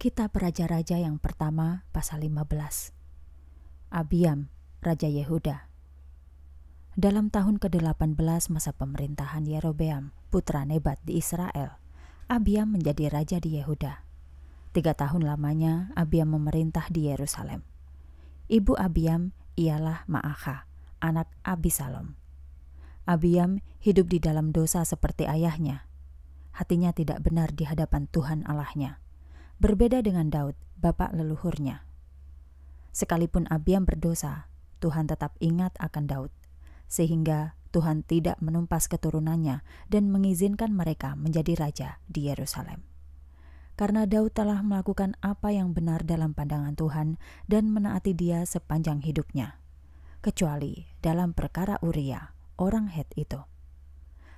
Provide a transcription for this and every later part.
Kitab Raja-Raja yang pertama pasal 15. Abiam, Raja Yehuda. Dalam tahun ke-18 masa pemerintahan Yerobeam, putra Nebat di Israel, Abiam menjadi raja di Yehuda. Tiga tahun lamanya Abiam memerintah di Yerusalem. Ibu Abiam ialah Maakah anak Abisalom. Abiam hidup di dalam dosa seperti ayahnya. Hatinya tidak benar di hadapan Tuhan Allahnya berbeda dengan Daud, bapak leluhurnya. Sekalipun Abiam berdosa, Tuhan tetap ingat akan Daud, sehingga Tuhan tidak menumpas keturunannya dan mengizinkan mereka menjadi raja di Yerusalem. Karena Daud telah melakukan apa yang benar dalam pandangan Tuhan dan menaati dia sepanjang hidupnya, kecuali dalam perkara Uria, orang Het itu.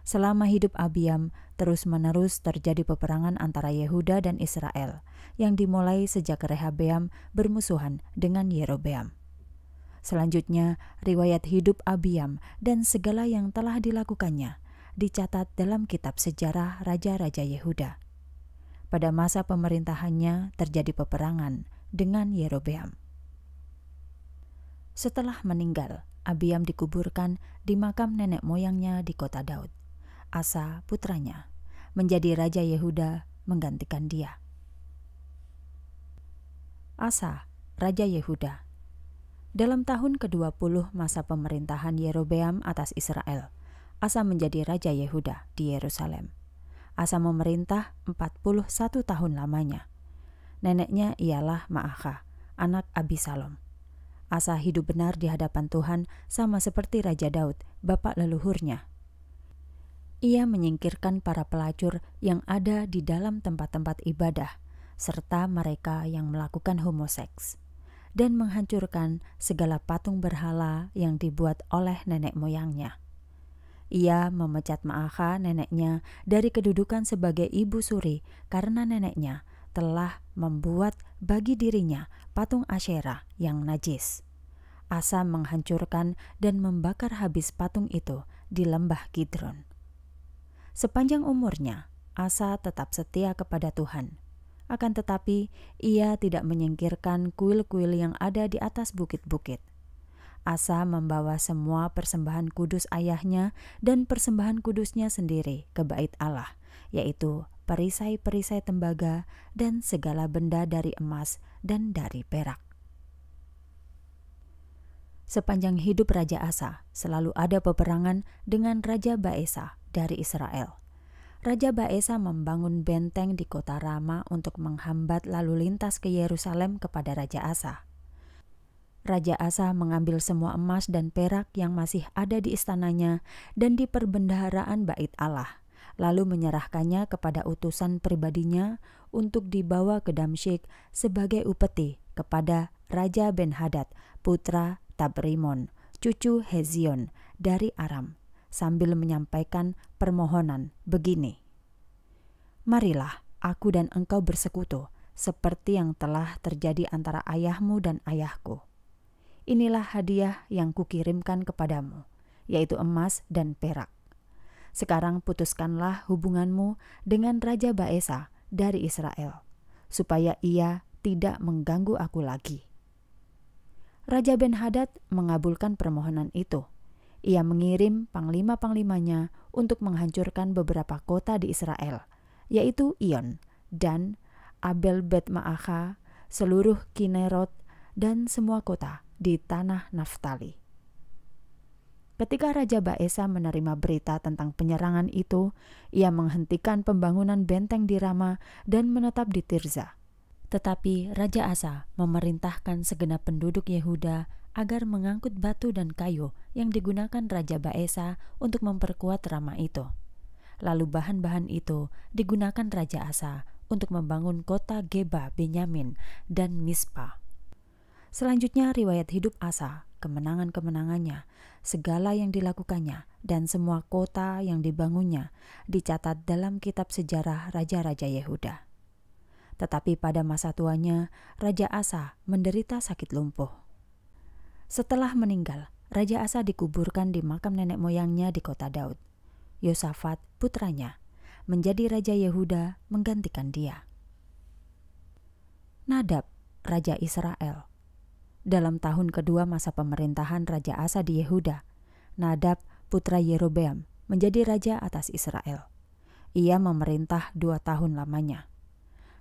Selama hidup Abiam, terus-menerus terjadi peperangan antara Yehuda dan Israel yang dimulai sejak Rehabeam bermusuhan dengan Yerobeam. Selanjutnya, riwayat hidup Abiam dan segala yang telah dilakukannya dicatat dalam kitab sejarah Raja-Raja Yehuda. Pada masa pemerintahannya terjadi peperangan dengan Yerobeam. Setelah meninggal, Abiam dikuburkan di makam nenek moyangnya di kota Daud. Asa putranya, menjadi raja Yehuda menggantikan dia. Asa, raja Yehuda. Dalam tahun ke-20 masa pemerintahan Yerobeam atas Israel, Asa menjadi raja Yehuda di Yerusalem. Asa memerintah 41 tahun lamanya. Neneknya ialah Maakah, anak Abisalom. Asa hidup benar di hadapan Tuhan sama seperti Raja Daud, bapak leluhurnya ia menyingkirkan para pelacur yang ada di dalam tempat-tempat ibadah, serta mereka yang melakukan homoseks, dan menghancurkan segala patung berhala yang dibuat oleh nenek moyangnya. Ia memecat Maaha, neneknya, dari kedudukan sebagai ibu suri karena neneknya telah membuat bagi dirinya patung Asyera yang najis. Asa menghancurkan dan membakar habis patung itu di lembah Kidron. Sepanjang umurnya, Asa tetap setia kepada Tuhan. Akan tetapi, ia tidak menyingkirkan kuil-kuil yang ada di atas bukit-bukit. Asa membawa semua persembahan kudus ayahnya dan persembahan kudusnya sendiri ke bait Allah, yaitu perisai-perisai tembaga dan segala benda dari emas dan dari perak. Sepanjang hidup Raja Asa, selalu ada peperangan dengan Raja Baesa dari Israel. Raja Baesa membangun benteng di kota Rama untuk menghambat lalu lintas ke Yerusalem kepada Raja Asa. Raja Asa mengambil semua emas dan perak yang masih ada di istananya dan di perbendaharaan bait Allah, lalu menyerahkannya kepada utusan pribadinya untuk dibawa ke Damsyik sebagai upeti kepada Raja Ben-Hadad, putra Tabrimon, cucu Hezion dari Aram sambil menyampaikan permohonan begini. Marilah aku dan engkau bersekutu seperti yang telah terjadi antara ayahmu dan ayahku. Inilah hadiah yang kukirimkan kepadamu, yaitu emas dan perak. Sekarang putuskanlah hubunganmu dengan Raja Baesa dari Israel, supaya ia tidak mengganggu aku lagi. Raja Ben Hadad mengabulkan permohonan itu – ia mengirim panglima-panglimanya untuk menghancurkan beberapa kota di Israel, yaitu Ion dan Abel Bet Ma'aha, seluruh Kinerot, dan semua kota di tanah Naftali. Ketika Raja Baesa menerima berita tentang penyerangan itu, ia menghentikan pembangunan benteng di Rama dan menetap di Tirza. Tetapi Raja Asa memerintahkan segenap penduduk Yehuda agar mengangkut batu dan kayu yang digunakan Raja Baesa untuk memperkuat ramah itu. Lalu bahan-bahan itu digunakan Raja Asa untuk membangun kota Geba, Benyamin, dan Mispa. Selanjutnya riwayat hidup Asa, kemenangan-kemenangannya, segala yang dilakukannya, dan semua kota yang dibangunnya dicatat dalam kitab sejarah Raja-Raja Yehuda. Tetapi pada masa tuanya, Raja Asa menderita sakit lumpuh setelah meninggal, Raja Asa dikuburkan di makam nenek moyangnya di kota Daud. Yosafat, putranya, menjadi Raja Yehuda menggantikan dia. Nadab, Raja Israel Dalam tahun kedua masa pemerintahan Raja Asa di Yehuda, Nadab, putra Yerobeam, menjadi raja atas Israel. Ia memerintah dua tahun lamanya.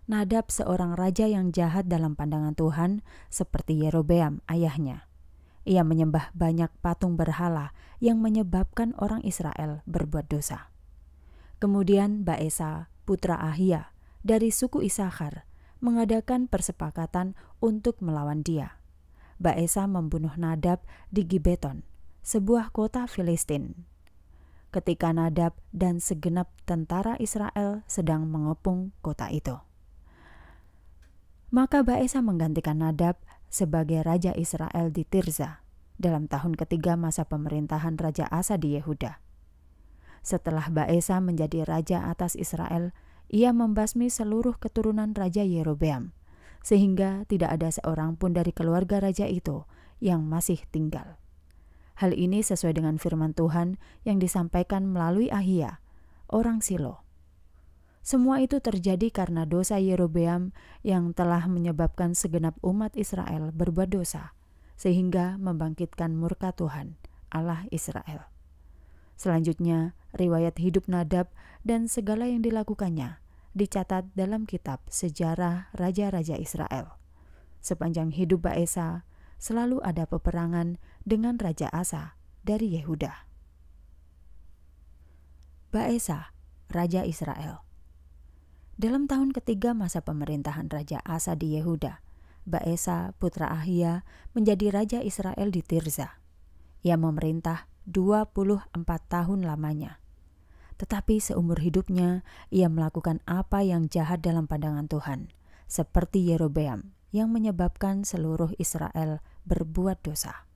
Nadab seorang raja yang jahat dalam pandangan Tuhan seperti Yerobeam ayahnya ia menyembah banyak patung berhala yang menyebabkan orang Israel berbuat dosa. Kemudian Baesa, putra Ahia, dari suku Isakar, mengadakan persepakatan untuk melawan dia. Baesa membunuh Nadab di Gibeton, sebuah kota Filistin. Ketika Nadab dan segenap tentara Israel sedang mengepung kota itu. Maka Baesa menggantikan Nadab sebagai Raja Israel di Tirza dalam tahun ketiga masa pemerintahan Raja Asa di Yehuda. Setelah Baesa menjadi raja atas Israel, ia membasmi seluruh keturunan Raja Yerobeam, sehingga tidak ada seorang pun dari keluarga raja itu yang masih tinggal. Hal ini sesuai dengan firman Tuhan yang disampaikan melalui Ahia, orang Silo, semua itu terjadi karena dosa Yerobeam yang telah menyebabkan segenap umat Israel berbuat dosa, sehingga membangkitkan murka Tuhan, Allah Israel. Selanjutnya, riwayat hidup Nadab dan segala yang dilakukannya dicatat dalam kitab sejarah Raja-Raja Israel. Sepanjang hidup Baesa, selalu ada peperangan dengan Raja Asa dari Yehuda. Baesa, Raja Israel dalam tahun ketiga masa pemerintahan Raja Asa di Yehuda, Baesa putra Ahia menjadi raja Israel di Tirza. Ia memerintah 24 tahun lamanya. Tetapi seumur hidupnya ia melakukan apa yang jahat dalam pandangan Tuhan, seperti Yerobeam yang menyebabkan seluruh Israel berbuat dosa.